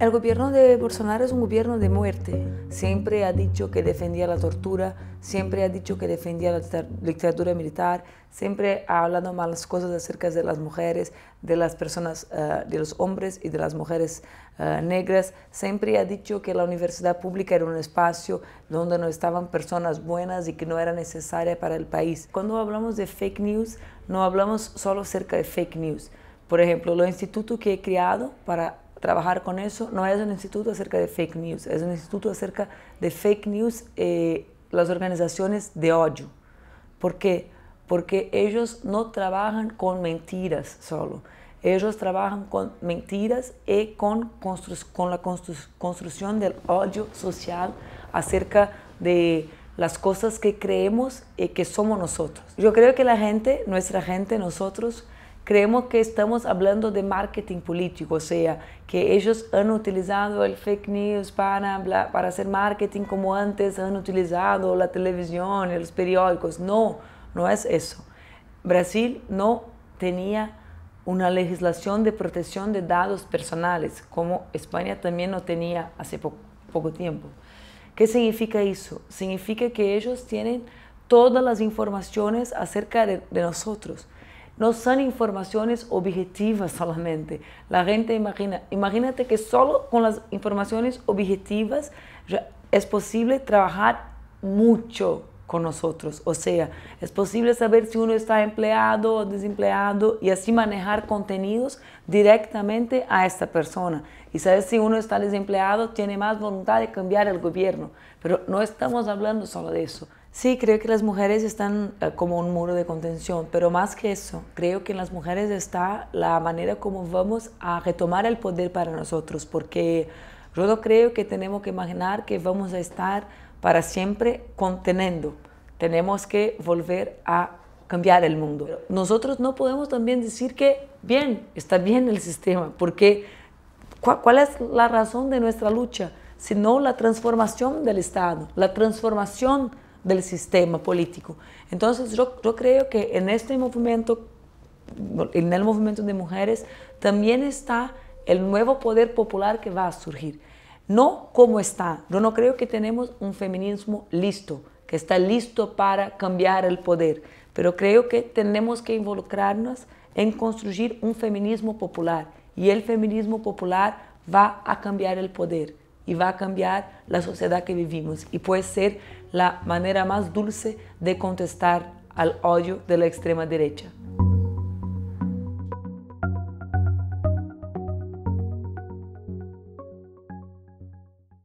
El gobierno de Bolsonaro es un gobierno de muerte. Siempre ha dicho que defendía la tortura, siempre ha dicho que defendía la dictadura militar, siempre ha hablado malas cosas acerca de las mujeres, de las personas, eh, de los hombres y de las mujeres eh, negras. Siempre ha dicho que la universidad pública era un espacio donde no estaban personas buenas y que no era necesaria para el país. Cuando hablamos de fake news, no hablamos solo acerca de fake news. Por ejemplo, los instituto que he creado para trabajar con eso. No es un instituto acerca de fake news, es un instituto acerca de fake news, eh, las organizaciones de odio. ¿Por qué? Porque ellos no trabajan con mentiras solo. Ellos trabajan con mentiras y con, con la construcción del odio social acerca de las cosas que creemos y que somos nosotros. Yo creo que la gente, nuestra gente, nosotros, creemos que estamos hablando de marketing político, o sea, que ellos han utilizado el fake news para, para hacer marketing como antes han utilizado la televisión, los periódicos. No, no es eso. Brasil no tenía una legislación de protección de datos personales, como España también no tenía hace poco tiempo. ¿Qué significa eso? Significa que ellos tienen todas las informaciones acerca de nosotros no son informaciones objetivas solamente. La gente imagina, imagínate que solo con las informaciones objetivas es posible trabajar mucho con nosotros. O sea, es posible saber si uno está empleado o desempleado y así manejar contenidos directamente a esta persona. Y saber si uno está desempleado tiene más voluntad de cambiar el gobierno. Pero no estamos hablando solo de eso. Sí, creo que las mujeres están eh, como un muro de contención, pero más que eso, creo que en las mujeres está la manera como vamos a retomar el poder para nosotros, porque yo no creo que tenemos que imaginar que vamos a estar para siempre conteniendo. Tenemos que volver a cambiar el mundo. Nosotros no podemos también decir que bien, está bien el sistema, porque ¿cuál es la razón de nuestra lucha? Sino la transformación del Estado, la transformación del sistema político. Entonces yo, creo que en este movimiento, en el movimiento de mujeres, también está el nuevo poder popular que va a surgir. No como está, yo no creo que tenemos un feminismo listo, que está listo para cambiar el poder, pero creo que tenemos que involucrarnos en construir un feminismo popular y el feminismo popular va a cambiar el poder y va a cambiar la sociedad que vivimos y puede ser la manera más dulce de contestar al odio de la extrema derecha.